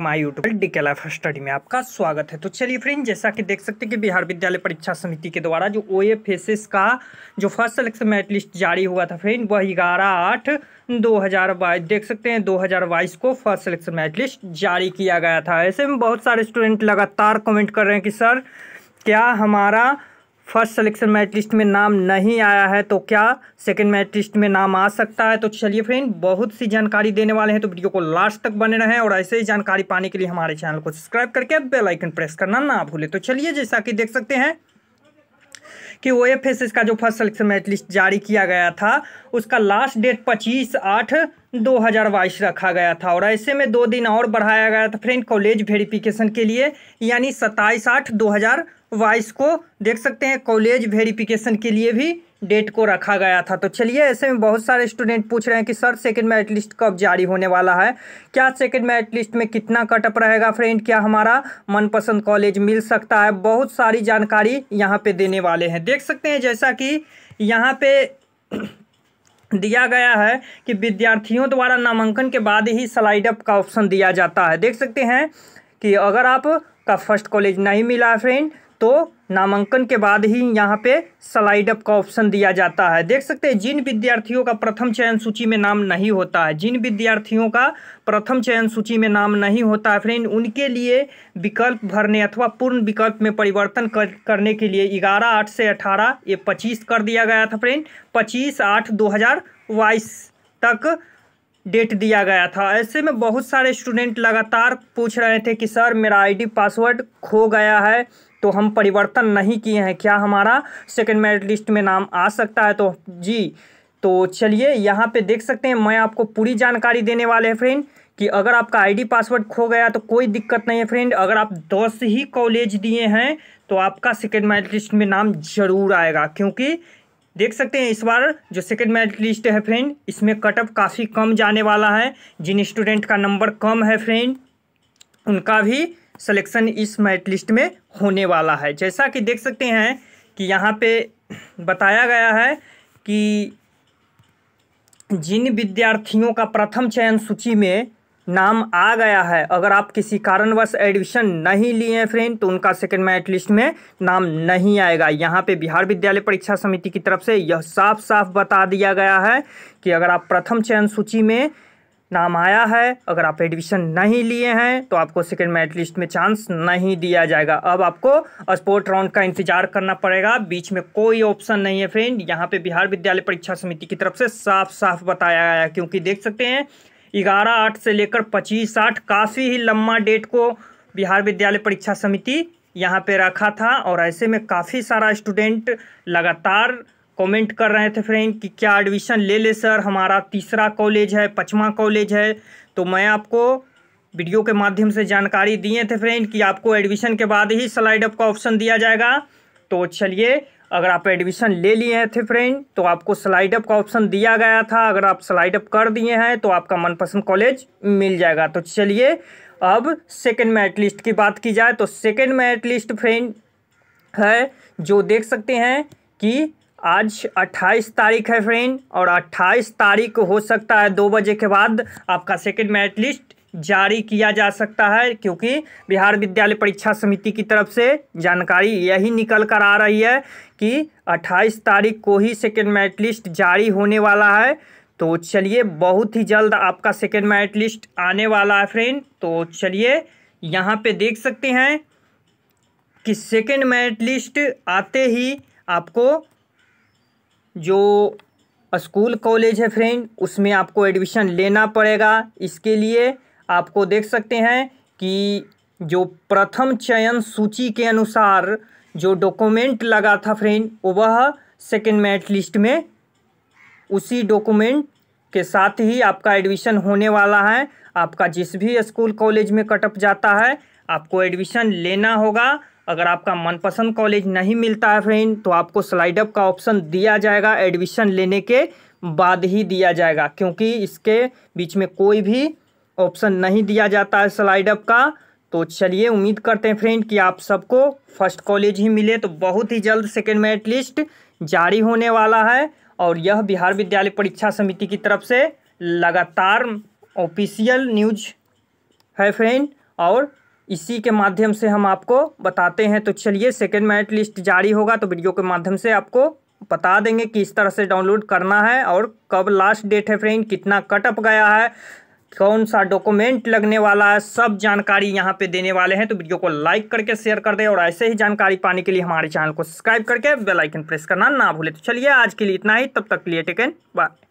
my YouTube के life study में आपका स्वागत है तो चलिए फ्रेंड जैसा कि देख सकते हैं कि बिहार विद्यालय परीक्षा समिति के द्वारा जो ओ एफ का जो फर्स्ट सेलेक्शन मेरिट लिस्ट जारी हुआ था फ्रेंड वह ग्यारह आठ दो हज़ार बाईस देख सकते हैं दो हज़ार बाईस को फर्स्ट सिलेक्शन मेरिट लिस्ट जारी किया गया था ऐसे में बहुत सारे स्टूडेंट लगातार कमेंट कर रहे हैं कि सर क्या हमारा फर्स्ट सिलेक्शन मैट लिस्ट में नाम नहीं आया है तो क्या सेकंड मैट लिस्ट में नाम आ सकता है तो चलिए फ्रेंड बहुत सी जानकारी देने वाले हैं तो वीडियो को लास्ट तक बने रहें और ऐसे ही जानकारी पाने के लिए हमारे चैनल को सब्सक्राइब करके बेल आइकन प्रेस करना ना भूलें तो चलिए जैसा कि देख सकते हैं कि ओ एफ एस एस का जो फर्स्ट सेलेक्शन मैट लिस्ट जारी किया गया था उसका लास्ट डेट पच्चीस आठ दो हज़ार बाईस रखा गया था और ऐसे में दो दिन और बढ़ाया गया था फ्रेंड कॉलेज वेरिफिकेशन के लिए यानी सत्ताईस आठ दो हज़ार वाइस को देख सकते हैं कॉलेज वेरिफिकेशन के लिए भी डेट को रखा गया था तो चलिए ऐसे में बहुत सारे स्टूडेंट पूछ रहे हैं कि सर सेकंड मेरिट लिस्ट कब जारी होने वाला है क्या सेकंड मेरिट लिस्ट में कितना कटअप रहेगा फ्रेंड क्या हमारा मनपसंद कॉलेज मिल सकता है बहुत सारी जानकारी यहाँ पे देने वाले हैं देख सकते हैं जैसा कि यहाँ पे दिया गया है कि विद्यार्थियों द्वारा नामांकन के बाद ही स्लाइड अप का ऑप्शन दिया जाता है देख सकते हैं कि अगर आप का फर्स्ट कॉलेज नहीं मिला फ्रेंड तो नामांकन के बाद ही यहाँ पे स्लाइड अप का ऑप्शन दिया जाता है देख सकते हैं जिन विद्यार्थियों का प्रथम चयन सूची में नाम नहीं होता है जिन विद्यार्थियों का प्रथम चयन सूची में नाम नहीं होता है फ्रेंड उनके लिए विकल्प भरने अथवा पूर्ण विकल्प में परिवर्तन कर, करने के लिए ग्यारह आठ से अठारह ये पच्चीस कर दिया गया था फ्रेंड पच्चीस आठ दो हज़ार बाईस तक डेट दिया गया था ऐसे में बहुत सारे स्टूडेंट लगातार पूछ रहे थे कि सर मेरा आईडी पासवर्ड खो गया है तो हम परिवर्तन नहीं किए हैं क्या हमारा सेकेंड मेरिट लिस्ट में नाम आ सकता है तो जी तो चलिए यहाँ पे देख सकते हैं मैं आपको पूरी जानकारी देने वाले हैं फ्रेंड कि अगर आपका आईडी पासवर्ड खो गया तो कोई दिक्कत नहीं है फ्रेंड अगर आप दस ही कॉलेज दिए हैं तो आपका सेकेंड मेरिट लिस्ट में नाम जरूर आएगा क्योंकि देख सकते हैं इस बार जो सेकेंड मेरिट लिस्ट है फ्रेंड इसमें कटअप काफ़ी कम जाने वाला है जिन स्टूडेंट का नंबर कम है फ्रेंड उनका भी सिलेक्शन इस मेरिट लिस्ट में होने वाला है जैसा कि देख सकते हैं कि यहाँ पे बताया गया है कि जिन विद्यार्थियों का प्रथम चयन सूची में नाम आ गया है अगर आप किसी कारणवश एडमिशन नहीं लिए हैं फ्रेंड तो उनका सेकेंड मैरिट लिस्ट में नाम नहीं आएगा यहाँ पे बिहार विद्यालय परीक्षा समिति की तरफ से यह साफ साफ बता दिया गया है कि अगर आप प्रथम चयन सूची में नाम आया है अगर आप एडमिशन नहीं लिए हैं तो आपको सेकेंड मेरिट लिस्ट में चांस नहीं दिया जाएगा अब आपको स्पोर्ट राउंड का इंतजार करना पड़ेगा बीच में कोई ऑप्शन नहीं है फ्रेंड यहाँ पे बिहार विद्यालय परीक्षा समिति की तरफ से साफ साफ बताया गया है क्योंकि देख सकते हैं ग्यारह आठ से लेकर पच्चीस आठ काफ़ी ही लम्बा डेट को बिहार विद्यालय परीक्षा समिति यहाँ पे रखा था और ऐसे में काफ़ी सारा स्टूडेंट लगातार कमेंट कर रहे थे फ्रेंड कि क्या एडमिशन ले ले सर हमारा तीसरा कॉलेज है पचवा कॉलेज है तो मैं आपको वीडियो के माध्यम से जानकारी दिए थे फ्रेंड कि आपको एडमिशन के बाद ही स्लाइड अप का ऑप्शन दिया जाएगा तो चलिए अगर आप एडमिशन ले लिए थे फ्रेंड तो आपको स्लाइड अप का ऑप्शन दिया गया था अगर आप स्लाइड अप कर दिए हैं तो आपका मनपसंद कॉलेज मिल जाएगा तो चलिए अब सेकेंड मेरिट लिस्ट की बात की जाए तो सेकेंड मेरिट लिस्ट फ्रेंड है जो देख सकते हैं कि आज 28 तारीख है फ्रेंड और 28 तारीख हो सकता है दो बजे के बाद आपका सेकेंड मेरिट लिस्ट जारी किया जा सकता है क्योंकि बिहार विद्यालय परीक्षा समिति की तरफ से जानकारी यही निकल कर आ रही है कि 28 तारीख को ही सेकेंड मेरिट लिस्ट जारी होने वाला है तो चलिए बहुत ही जल्द आपका सेकेंड मेरिट लिस्ट आने वाला है फ्रेंड तो चलिए यहाँ पे देख सकते हैं कि सेकेंड मेरिट लिस्ट आते ही आपको जो स्कूल कॉलेज है फ्रेंड उसमें आपको एडमिशन लेना पड़ेगा इसके लिए आपको देख सकते हैं कि जो प्रथम चयन सूची के अनुसार जो डॉक्यूमेंट लगा था फ्रेंड वह सेकेंड मेरिट लिस्ट में उसी डॉक्यूमेंट के साथ ही आपका एडमिशन होने वाला है आपका जिस भी स्कूल कॉलेज में कटअप जाता है आपको एडमिशन लेना होगा अगर आपका मनपसंद कॉलेज नहीं मिलता है फ्रेंड तो आपको स्लाइड अप का ऑप्शन दिया जाएगा एडमिशन लेने के बाद ही दिया जाएगा क्योंकि इसके बीच में कोई भी ऑप्शन नहीं दिया जाता है स्लाइड अप का तो चलिए उम्मीद करते हैं फ्रेंड कि आप सबको फर्स्ट कॉलेज ही मिले तो बहुत ही जल्द सेकेंड मेरिट लिस्ट जारी होने वाला है और यह बिहार विद्यालय परीक्षा समिति की तरफ से लगातार ऑफिशियल न्यूज है फ्रेंड और इसी के माध्यम से हम आपको बताते हैं तो चलिए सेकेंड मेरिट लिस्ट जारी होगा तो वीडियो के माध्यम से आपको बता देंगे कि इस तरह से डाउनलोड करना है और कब लास्ट डेट है फ्रेंड कितना कट अप गया है कौन सा डॉक्यूमेंट लगने वाला है सब जानकारी यहाँ पे देने वाले हैं तो वीडियो को लाइक करके शेयर कर दें और ऐसे ही जानकारी पाने के लिए हमारे चैनल को सब्सक्राइब करके बेल आइकन प्रेस करना ना भूले तो चलिए आज के लिए इतना ही तब तक लिए टेकन बाय